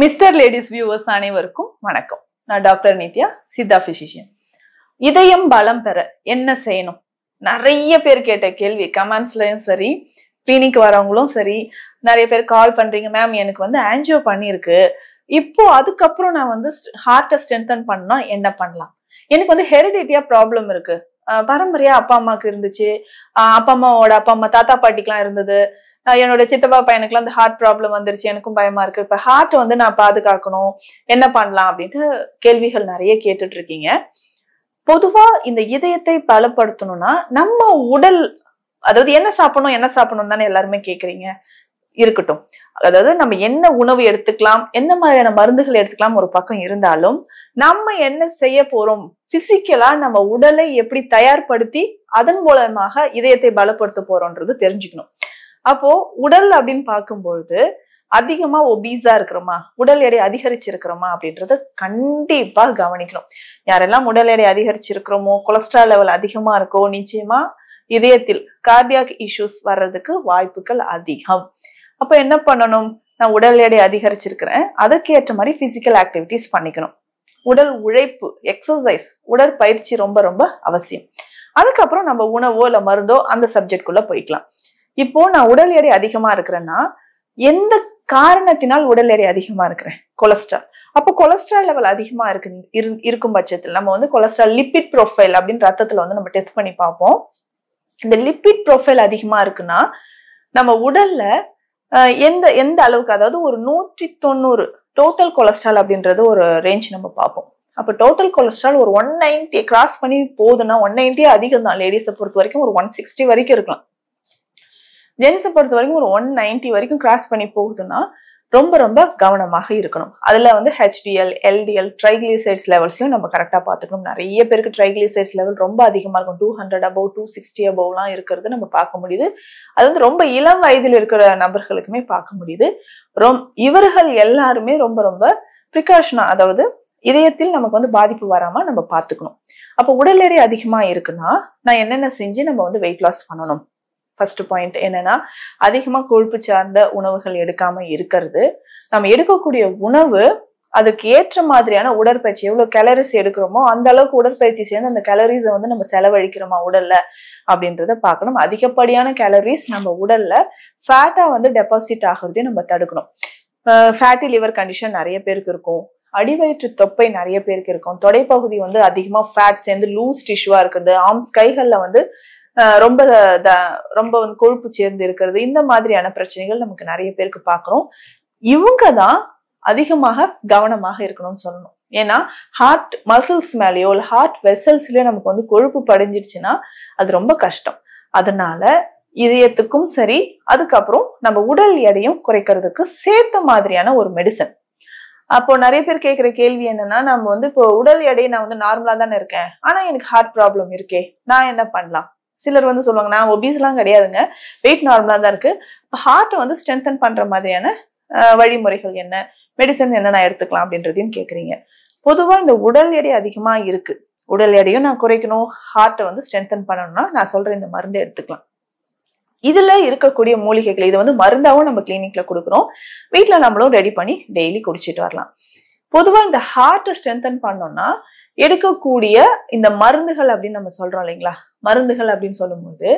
mister ladies viewers அனைவருக்கும் வணக்கம் நான் டாக்டர் நித்யா சித்தா பிசிஷியன் இதயம் பலம் பெற என்ன செய்யணும் நிறைய பேர் கேட்ட கேள்வி கமெண்ட்ஸ்லயும் சரி கிளினிக் வரவங்களும் சரி நிறைய பேர் கால் பண்றீங்க மேம் எனக்கு வந்து ஆன்ஜியோ பண்ணியிருக்கு இப்போ அதுக்கப்புறம் நான் வந்து ஹார்ட்டை ஸ்ட்ரென்தன் பண்ணா என்ன பண்ணலாம் எனக்கு வந்து ஹெரிடிட்டியா ப்ராப்ளம் இருக்கு பரம்பரையா அப்பா அம்மாவுக்கு இருந்துச்சு அப்பா அம்மாவோட அப்பா அம்மா தாத்தா பாட்டிக்கெல்லாம் இருந்தது என்னோட சித்தப்பா பையனுக்குலாம் அந்த ஹார்ட் ப்ராப்ளம் வந்துருச்சு எனக்கும் பயமா இருக்கு இப்ப ஹார்ட் வந்து நான் பாதுகாக்கணும் என்ன பண்ணலாம் அப்படின்ட்டு கேள்விகள் நிறைய கேட்டுட்டு இருக்கீங்க பொதுவா இந்த இதயத்தை பலப்படுத்தணும்னா நம்ம உடல் அதாவது என்ன சாப்பிடணும் என்ன சாப்பிடணும் தானே எல்லாருமே கேக்குறீங்க இருக்கட்டும் அதாவது நம்ம என்ன உணவு எடுத்துக்கலாம் என்ன மாதிரியான மருந்துகள் எடுத்துக்கலாம் ஒரு பக்கம் இருந்தாலும் நம்ம என்ன செய்ய போறோம் பிசிக்கலா நம்ம உடலை எப்படி தயார்படுத்தி அதன் மூலமாக இதயத்தை பலப்படுத்த போறோம்ன்றது தெரிஞ்சுக்கணும் அப்போ உடல் அப்படின்னு பார்க்கும்பொழுது அதிகமா ஒபீஸா இருக்கிறோமா உடல் எடை அதிகரிச்சிருக்கிறோமா அப்படின்றத கண்டிப்பா கவனிக்கணும் யாரெல்லாம் உடல் எடை அதிகரிச்சிருக்கிறோமோ கொலஸ்ட்ரால் லெவல் அதிகமா இருக்கோ நிச்சயமா இதயத்தில் கார்டியாக் இஷ்யூஸ் வர்றதுக்கு வாய்ப்புகள் அதிகம் அப்ப என்ன பண்ணணும் நான் உடல் எடை அதிகரிச்சிருக்கிறேன் அதுக்கேற்ற மாதிரி பிசிக்கல் ஆக்டிவிட்டிஸ் பண்ணிக்கணும் உடல் உழைப்பு எக்ஸசைஸ் உடற்பயிற்சி ரொம்ப ரொம்ப அவசியம் அதுக்கப்புறம் நம்ம உணவோ இல்ல மருந்தோ அந்த குள்ள போய்க்கலாம் இப்போ நான் உடல் எடை அதிகமா இருக்கிறேன்னா எந்த காரணத்தினால் உடல் எடை அதிகமா இருக்கிறேன் கொலஸ்ட்ரால் அப்போ கொலஸ்ட்ரால் லெவல் அதிகமா இருக்கு இருக்கும் பட்சத்தில் நம்ம வந்து கொலஸ்ட்ரால் லிப்பிட் ப்ரொஃபைல் அப்படின்னு ரத்தத்துல வந்து நம்ம டெஸ்ட் பண்ணி பார்ப்போம் இந்த லிப்பிட் ப்ரொஃபைல் அதிகமா இருக்குன்னா நம்ம உடல்ல எந்த எந்த அளவுக்கு அதாவது ஒரு நூற்றி தொண்ணூறு டோட்டல் கொலஸ்ட்ரால் அப்படின்றது ஒரு ரேஞ்ச் நம்ம பார்ப்போம் அப்போ டோட்டல் கொலஸ்ட்ரால் ஒரு ஒன் நைன்டி கிராஸ் பண்ணி போகுதுன்னா ஒன் நைன்டியே அதிகம் தான் லேடிஸை பொறுத்த வரைக்கும் ஒரு ஒன் சிக்ஸ்டி வரைக்கும் இருக்கலாம் ஜென்ஸை பொறுத்த வரைக்கும் ஒரு ஒன் நைன்டி வரைக்கும் கிராஸ் பண்ணி போகுதுன்னா ரொம்ப ரொம்ப கவனமாக இருக்கணும் அதில் வந்து ஹெச்டிஎல் எல்டிஎல் ட்ரைக்ளிசைட்ஸ் லெவல்ஸையும் நம்ம கரெக்டாக பார்த்துக்கணும் நிறைய பேருக்கு ட்ரைக்ளிசைட்ஸ் லெவல் ரொம்ப அதிகமாக இருக்கும் two hundred above two sixty அபவ்லாம் இருக்கிறது நம்ம பார்க்க முடியுது அது வந்து ரொம்ப இளம் வயதில் இருக்கிற நபர்களுக்குமே பார்க்க முடியுது ரொம் இவர்கள் எல்லாருமே ரொம்ப ரொம்ப ப்ரிகாஷனாக அதாவது இதயத்தில் நமக்கு வந்து பாதிப்பு வராமல் நம்ம பார்த்துக்கணும் அப்போ உடல் எடை அதிகமாக இருக்குன்னா நான் என்னென்ன செஞ்சு நம்ம வந்து வெயிட் லாஸ் பண்ணணும் ஃபஸ்ட்டு பாயிண்ட் என்னன்னா அதிகமாக கொழுப்பு சார்ந்த உணவுகள் எடுக்காமல் இருக்கிறது நம்ம எடுக்கக்கூடிய உணவு அதுக்கு ஏற்ற மாதிரியான உடற்பயிற்சி எவ்வளோ கேலரிஸ் எடுக்கிறோமோ அந்த அளவுக்கு உடற்பயிற்சி சேர்ந்து அந்த கேலரிஸை வந்து நம்ம செலவழிக்கிறோமா உடல்ல அப்படின்றத பார்க்கணும் அதிகப்படியான கேலரிஸ் நம்ம உடல்ல ஃபேட்டா வந்து டெபாசிட் ஆகிறதையும் நம்ம தடுக்கணும் ஃபேட்டி லிவர் கண்டிஷன் நிறைய பேருக்கு இருக்கும் அடிவயிற்று தொப்பை நிறைய பேருக்கு இருக்கும் தொடைப்பகுதி வந்து அதிகமாக ஃபேட் சேர்ந்து லூஸ் டிஷ்யூவாக இருக்குது ஆம்ஸ் கைகளில் வந்து ரொம்ப ரொம்ப வந்து கொழுப்பு சேர்ந்து இருக்கிறது இந்த மாதிரியான பிரச்சனைகள் நமக்கு நிறைய பேருக்கு பார்க்குறோம் இவங்க தான் அதிகமாக கவனமாக இருக்கணும்னு சொல்லணும் ஏன்னா ஹார்ட் மசில்ஸ் மேலேயோ இல்லை ஹார்ட் வெசல்ஸ்லயோ நமக்கு வந்து கொழுப்பு படிஞ்சிடுச்சுன்னா அது ரொம்ப கஷ்டம் அதனால இதயத்துக்கும் சரி அதுக்கப்புறம் நம்ம உடல் எடையும் குறைக்கிறதுக்கு சேர்த்த மாதிரியான ஒரு மெடிசன் அப்போ நிறைய பேர் கேட்குற கேள்வி என்னன்னா நம்ம வந்து இப்போ உடல் எடை நான் வந்து நார்மலா தானே இருக்கேன் ஆனா எனக்கு ஹார்ட் ப்ராப்ளம் இருக்கே நான் என்ன பண்ணலாம் சிலர் வந்து சொல்லுவாங்க நான் ஒபீஸ்லாம் கிடையாதுங்க வெயிட் நார்மலாக தான் இருக்கு ஹார்ட்டை வந்து ஸ்ட்ரென்தன் பண்ற மாதிரியான வழிமுறைகள் என்ன மெடிசன் என்ன நான் எடுத்துக்கலாம் அப்படின்றதையும் கேட்குறீங்க பொதுவாக இந்த உடல் எடை அதிகமாக இருக்கு உடல் எடையும் நான் குறைக்கணும் ஹார்ட்டை வந்து ஸ்ட்ரென்தன் பண்ணணும்னா நான் சொல்ற இந்த மருந்தை எடுத்துக்கலாம் இதுல இருக்கக்கூடிய மூலிகைகள் இதை வந்து மருந்தாகவும் நம்ம கிளினிக்ல கொடுக்குறோம் வீட்டில் நம்மளும் ரெடி பண்ணி டெய்லி குடிச்சிட்டு வரலாம் பொதுவாக இந்த ஹார்ட்டை ஸ்ட்ரென்தன் பண்ணோம்னா எடுக்கக்கூடிய இந்த மருந்துகள் அப்படின்னு நம்ம சொல்றோம் இல்லைங்களா மருந்துகள் அப்படின்னு சொல்லும்போது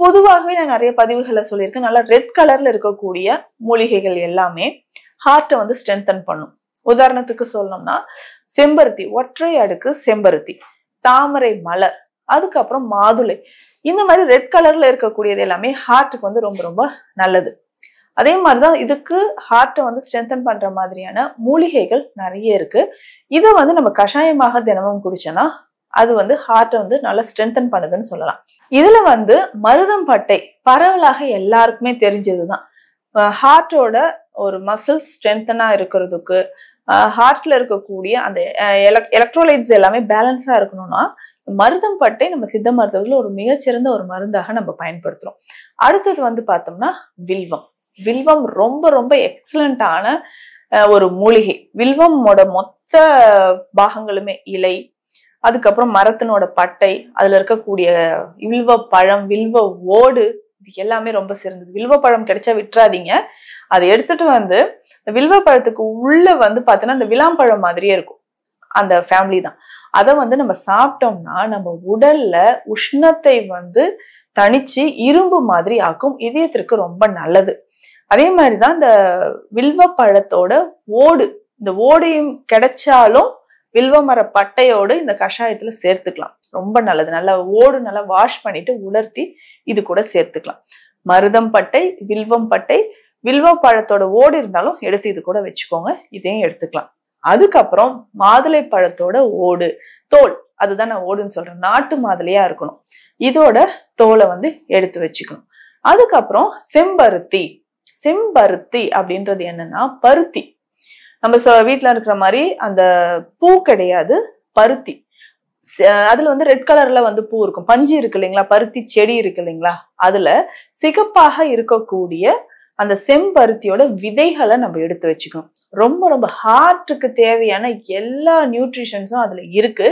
பொதுவாகவே நான் நிறைய பதிவுகளை சொல்லியிருக்கேன் நல்லா ரெட் கலர்ல இருக்கக்கூடிய மூலிகைகள் எல்லாமே ஹார்ட்டை வந்து ஸ்ட்ரென்தன் பண்ணும் உதாரணத்துக்கு சொல்லணும்னா செம்பருத்தி ஒற்றை அடுக்கு செம்பருத்தி தாமரை மலர் அதுக்கப்புறம் மாதுளை இந்த மாதிரி ரெட் கலர்ல இருக்கக்கூடியது எல்லாமே ஹார்ட்டுக்கு வந்து ரொம்ப ரொம்ப நல்லது அதே மாதிரிதான் இதுக்கு ஹார்ட்டை வந்து ஸ்ட்ரென்தன் பண்ற மாதிரியான மூலிகைகள் நிறைய இருக்கு இதை வந்து நம்ம கஷாயமாக தினமும் குடிச்சோம்னா அது வந்து ஹார்ட்டை வந்து நல்லா ஸ்ட்ரென்தன் பண்ணுதுன்னு சொல்லலாம் இதுல வந்து மருதம் பட்டை பரவலாக எல்லாருக்குமே தெரிஞ்சதுதான் ஹார்ட்டோட ஒரு மசில்ஸ் ஸ்ட்ரென்தனா இருக்கிறதுக்கு ஹார்ட்ல இருக்கக்கூடிய அந்த எலக்ட்ரோலைட்ஸ் எல்லாமே பேலன்ஸா இருக்கணும்னா மருதம் பட்டை நம்ம சித்த மருத்துவத்தில் ஒரு மிகச்சிறந்த ஒரு மருந்தாக நம்ம பயன்படுத்துறோம் அடுத்தது வந்து பார்த்தோம்னா வில்வம் வில்வம் ரொம்ப ரொம்ப எக்ஸலண்டான ஒரு மூலிகை வில்வமோட மொத்த பாகங்களுமே இலை அதுக்கப்புறம் மரத்தினோட பட்டை அதுல இருக்கக்கூடிய வில்வ பழம் வில்வ ஓடு இது எல்லாமே ரொம்ப சிறந்தது வில்வ பழம் கிடைச்சா விட்டுறாதீங்க அதை எடுத்துட்டு வந்து வில்வ பழத்துக்கு உள்ள வந்து பார்த்தீங்கன்னா அந்த பழம் மாதிரியே இருக்கும் அந்த ஃபேமிலி தான் அதை வந்து நம்ம சாப்பிட்டோம்னா நம்ம உடல்ல உஷ்ணத்தை வந்து தனிச்சு இரும்பு மாதிரி ஆக்கும் இதயத்திற்கு ரொம்ப நல்லது அதே மாதிரி தான் இந்த வில்வ பழத்தோட ஓடு இந்த ஓடையும் கிடைச்சாலும் வில்வ மர பட்டையோடு இந்த கஷாயத்துல சேர்த்துக்கலாம் ரொம்ப நல்லது நல்லா ஓடு நல்லா வாஷ் பண்ணிட்டு உலர்த்தி இது கூட சேர்த்துக்கலாம் மருதம் பட்டை வில்வம் பட்டை வில்வ பழத்தோட ஓடு இருந்தாலும் எடுத்து இது கூட வச்சுக்கோங்க இதையும் எடுத்துக்கலாம் அதுக்கப்புறம் மாதுளை பழத்தோட ஓடு தோல் அதுதான் நான் ஓடுன்னு சொல்றேன் நாட்டு மாதுளையா இருக்கணும் இதோட தோலை வந்து எடுத்து வச்சுக்கணும் அதுக்கப்புறம் செம்பருத்தி செம்பருத்தி அப்படின்றது என்னன்னா பருத்தி நம்ம வீட்டில் இருக்கிற மாதிரி அந்த பூ கிடையாது பருத்தி அதுல வந்து ரெட் கலர்ல வந்து பூ இருக்கும் பஞ்சு இருக்கு இல்லைங்களா பருத்தி செடி இருக்கு இல்லைங்களா அதுல சிகப்பாக இருக்கக்கூடிய அந்த செம்பருத்தியோட விதைகளை நம்ம எடுத்து வச்சுக்கணும் ரொம்ப ரொம்ப ஹார்ட்டுக்கு தேவையான எல்லா நியூட்ரிஷன்ஸும் அதுல இருக்கு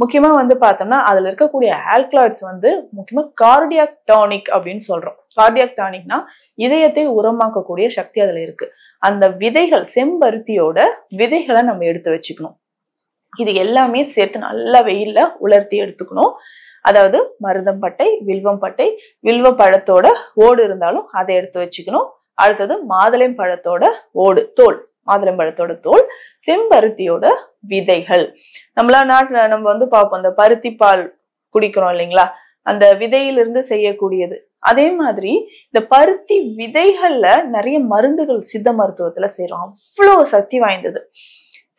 முக்கியமாக வந்து பார்த்தோம்னா அதில் இருக்கக்கூடிய ஆல்கலாய்ட்ஸ் வந்து முக்கியமாக கார்டியாக் டானிக் அப்படின்னு சொல்கிறோம் கார்டியாக் டானிக்னா இதயத்தை உரமாக்கக்கூடிய சக்தி அதில் இருக்குது அந்த விதைகள் செம்பருத்தியோட விதைகளை நம்ம எடுத்து வச்சுக்கணும் இது எல்லாமே சேர்த்து நல்லா வெயிலில் உலர்த்தி எடுத்துக்கணும் அதாவது மருதம் பட்டை வில்வம் பட்டை வில்வ பழத்தோட ஓடு இருந்தாலும் அதை எடுத்து வச்சுக்கணும் அடுத்தது மாதுளை பழத்தோட ஓடு தோல் மாதுளை பழத்தோட தோல் செம்பருத்தியோட விதைகள் நம்மளா நாட்டு நம்ம வந்து பார்ப்போம் அந்த பருத்தி பால் குடிக்கிறோம் இல்லைங்களா அந்த விதையிலிருந்து செய்யக்கூடியது அதே மாதிரி இந்த பருத்தி விதைகள்ல நிறைய மருந்துகள் சித்த மருத்துவத்துல செய்யறோம் அவ்வளோ சக்தி வாய்ந்தது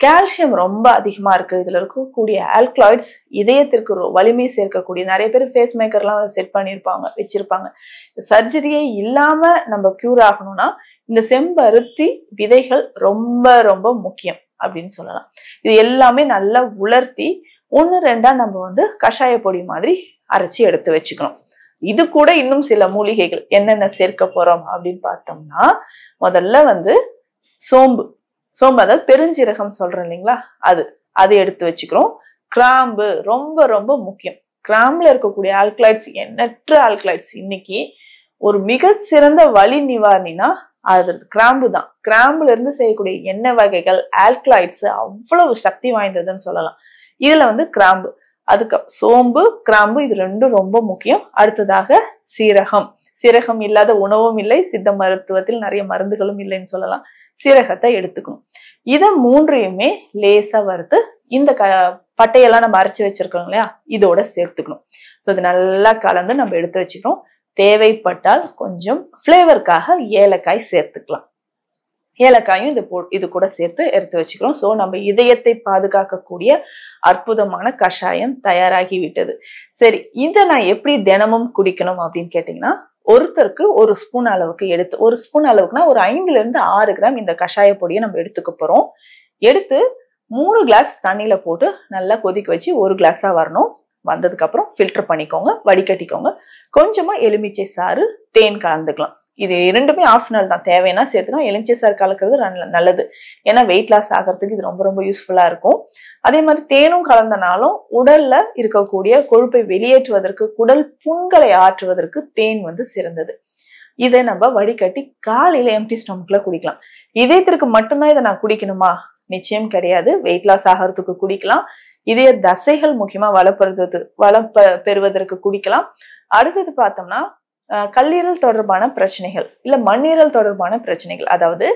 கால்சியம் ரொம்ப அதிகமா இருக்கு இதுல இருக்கக்கூடிய ஆல்கலாய்ட்ஸ் இதயத்திற்கு வலிமை சேர்க்கக்கூடிய நிறைய பேர் ஃபேஸ் மேக்கர்லாம் செட் பண்ணியிருப்பாங்க வச்சிருப்பாங்க சர்ஜரியே இல்லாம நம்ம கியூர் ஆகணும்னா இந்த செம்பருத்தி விதைகள் ரொம்ப ரொம்ப முக்கியம் அப்படின்னு சொல்லலாம் இது எல்லாமே நல்லா உலர்த்தி ஒன்று ரெண்டாக நம்ம வந்து கஷாய பொடி மாதிரி அரைச்சி எடுத்து வச்சுக்கணும் இது கூட இன்னும் சில மூலிகைகள் என்னென்ன சேர்க்க போகிறோம் அப்படின்னு பார்த்தோம்னா முதல்ல வந்து சோம்பு சோம்பு அதாவது பெருஞ்சீரகம் சொல்கிறோம் இல்லைங்களா அது அதை எடுத்து வச்சுக்கிறோம் கிராம்பு ரொம்ப ரொம்ப முக்கியம் கிராம்பில் இருக்கக்கூடிய ஆல்கலைட்ஸ் எண்ணற்ற ஆல்கலைட்ஸ் இன்னைக்கு ஒரு மிக சிறந்த வழி நிவாரணினா அது கிராம்பு தான் கிராம்புல இருந்து செய்யக்கூடிய எண்ணெய் வகைகள் ஆல்கலாய்ட்ஸ் அவ்வளவு சக்தி வாய்ந்ததுன்னு சொல்லலாம் இதுல வந்து கிராம்பு அதுக்கு சோம்பு கிராம்பு இது ரெண்டும் ரொம்ப முக்கியம் அடுத்ததாக சீரகம் சீரகம் இல்லாத உணவும் இல்லை சித்த மருத்துவத்தில் நிறைய மருந்துகளும் இல்லைன்னு சொல்லலாம் சீரகத்தை எடுத்துக்கணும் இதை மூன்றையுமே லேசா வறுத்து இந்த க பட்டையெல்லாம் நம்ம அரைச்சி வச்சிருக்கோம் இல்லையா இதோட சேர்த்துக்கணும் ஸோ இது நல்லா கலந்து நம்ம எடுத்து வச்சுக்கணும் தேவைப்பட்டால் கொஞ்சம் ஃப்ளேவருக்காக ஏலக்காய் சேர்த்துக்கலாம் ஏலக்காயும் இது போ இது கூட சேர்த்து எடுத்து வச்சுக்கிறோம் ஸோ நம்ம இதயத்தை பாதுகாக்கக்கூடிய அற்புதமான கஷாயம் தயாராகி விட்டது சரி இதை நான் எப்படி தினமும் குடிக்கணும் அப்படின்னு கேட்டிங்கன்னா ஒருத்தருக்கு ஒரு ஸ்பூன் அளவுக்கு எடுத்து ஒரு ஸ்பூன் அளவுக்குனா ஒரு ஐந்துலேருந்து ஆறு கிராம் இந்த கஷாய பொடியை நம்ம எடுத்துக்க போகிறோம் எடுத்து மூணு கிளாஸ் தண்ணியில் போட்டு நல்லா கொதிக்க வச்சு ஒரு கிளாஸாக வரணும் வந்ததுக்கப்புறம் ஃபில்டர் பண்ணிக்கோங்க வடிகட்டிக்கோங்க கொஞ்சமாக எலுமிச்சை சாறு தேன் கலந்துக்கலாம் இது இரண்டுமே ஆப்ஷனல் தான் தேவைன்னா சேர்த்துக்கலாம் எலுமிச்சை சாறு கலக்கிறது நல்லது ஏன்னா வெயிட் லாஸ் ஆகிறதுக்கு இது ரொம்ப ரொம்ப யூஸ்ஃபுல்லாக இருக்கும் அதே மாதிரி தேனும் கலந்தனாலும் உடலில் இருக்கக்கூடிய கொழுப்பை வெளியேற்றுவதற்கு குடல் புண்களை ஆற்றுவதற்கு தேன் வந்து சிறந்தது இதை நம்ம வடிகட்டி காலையில் எம்டி ஸ்டொமக்ல குடிக்கலாம் இதயத்திற்கு மட்டும்தான் இதை நான் குடிக்கணுமா நிச்சயம் கிடையாது வெயிட் லாஸ் ஆகிறதுக்கு குடிக்கலாம் இதய தசைகள் முக்கியமா வளப்படுறது வளப்ப பெறுவதற்கு குடிக்கலாம் அடுத்தது பார்த்தோம்னா கல்லீரல் தொடர்பான பிரச்சனைகள் இல்ல மண்ணீரல் தொடர்பான பிரச்சனைகள் அதாவது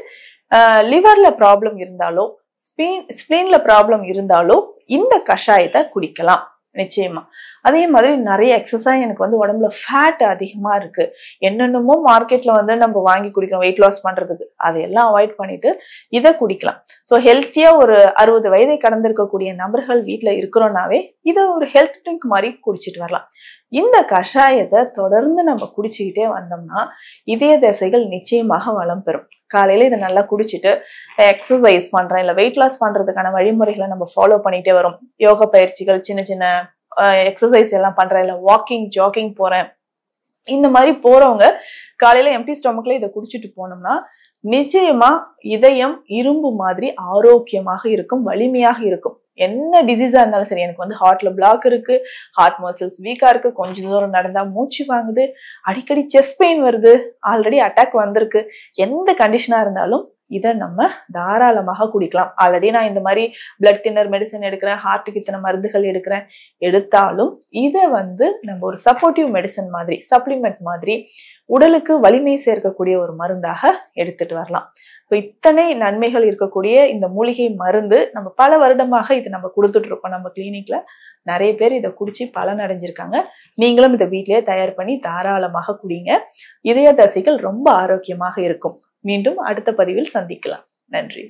லிவர்ல ப்ராப்ளம் இருந்தாலோ ஸ்பீன் ஸ்பீன்ல ப்ராப்ளம் இருந்தாலோ இந்த கஷாயத்தை குடிக்கலாம் நிச்சயமா அதே மாதிரி நிறைய எக்ஸசைஸ் எனக்கு வந்து உடம்புல ஃபேட் அதிகமா இருக்கு என்னென்னமோ மார்க்கெட்ல வந்து நம்ம வாங்கி குடிக்கணும் வெயிட் லாஸ் பண்றதுக்கு அதையெல்லாம் அவாய்ட் பண்ணிட்டு இதை குடிக்கலாம் ஸோ ஹெல்த்தியா ஒரு அறுபது வயதை கடந்திருக்கக்கூடிய நபர்கள் வீட்டில் இருக்கிறோன்னாவே இதை ஒரு ஹெல்த் ட்ரிங்க் மாதிரி குடிச்சிட்டு வரலாம் இந்த கஷாயத்தை தொடர்ந்து நம்ம குடிச்சுக்கிட்டே வந்தோம்னா இதய தசைகள் நிச்சயமாக வளம் பெறும் காலையில் இதை நல்லா குடிச்சிட்டு எக்ஸசைஸ் பண்ணுறேன் இல்லை வெயிட் லாஸ் பண்ணுறதுக்கான வழிமுறைகளை நம்ம ஃபாலோ பண்ணிகிட்டே வரும் யோகா பயிற்சிகள் சின்ன சின்ன எக்ஸசைஸ் எல்லாம் பண்ணுறேன் இல்லை வாக்கிங் ஜாக்கிங் போகிறேன் இந்த மாதிரி போகிறவங்க காலையில் எம்டி ஸ்டொமக்கில் இதை குடிச்சிட்டு போனோம்னா நிச்சயமா இதயம் இரும்பு மாதிரி ஆரோக்கியமாக இருக்கும் வலிமையாக இருக்கும் என்ன டிசீஸாக இருந்தாலும் சரி எனக்கு வந்து ஹார்ட்ல பிளாக் இருக்கு ஹார்ட் மசில்ஸ் வீக்காக இருக்கு கொஞ்ச தூரம் நடந்தால் மூச்சு வாங்குது அடிக்கடி செஸ்ட் பெயின் வருது ஆல்ரெடி அட்டாக் வந்திருக்கு எந்த கண்டிஷனாக இருந்தாலும் இதை நம்ம தாராளமாக குடிக்கலாம் ஆல்ரெடி நான் இந்த மாதிரி பிளட் தின்னர் மெடிசன் எடுக்கிறேன் ஹார்ட்டுக்கு இத்தனை மருந்துகள் எடுக்கிறேன் எடுத்தாலும் இதை வந்து நம்ம ஒரு சப்போர்ட்டிவ் மெடிசன் மாதிரி சப்ளிமெண்ட் மாதிரி உடலுக்கு வலிமை சேர்க்கக்கூடிய ஒரு மருந்தாக எடுத்துட்டு வரலாம் இப்போ இத்தனை நன்மைகள் இருக்கக்கூடிய இந்த மூலிகை மருந்து நம்ம பல வருடமாக இது நம்ம கொடுத்துட்டு இருக்கோம் நம்ம கிளினிக்ல நிறைய பேர் இதை குடிச்சு பலன் அடைஞ்சிருக்காங்க நீங்களும் இதை வீட்டிலேயே தயார் பண்ணி தாராளமாக குடிங்க இதய தசைகள் ரொம்ப ஆரோக்கியமாக இருக்கும் மீண்டும் அடுத்த பதிவில் சந்திக்கலாம் நன்றி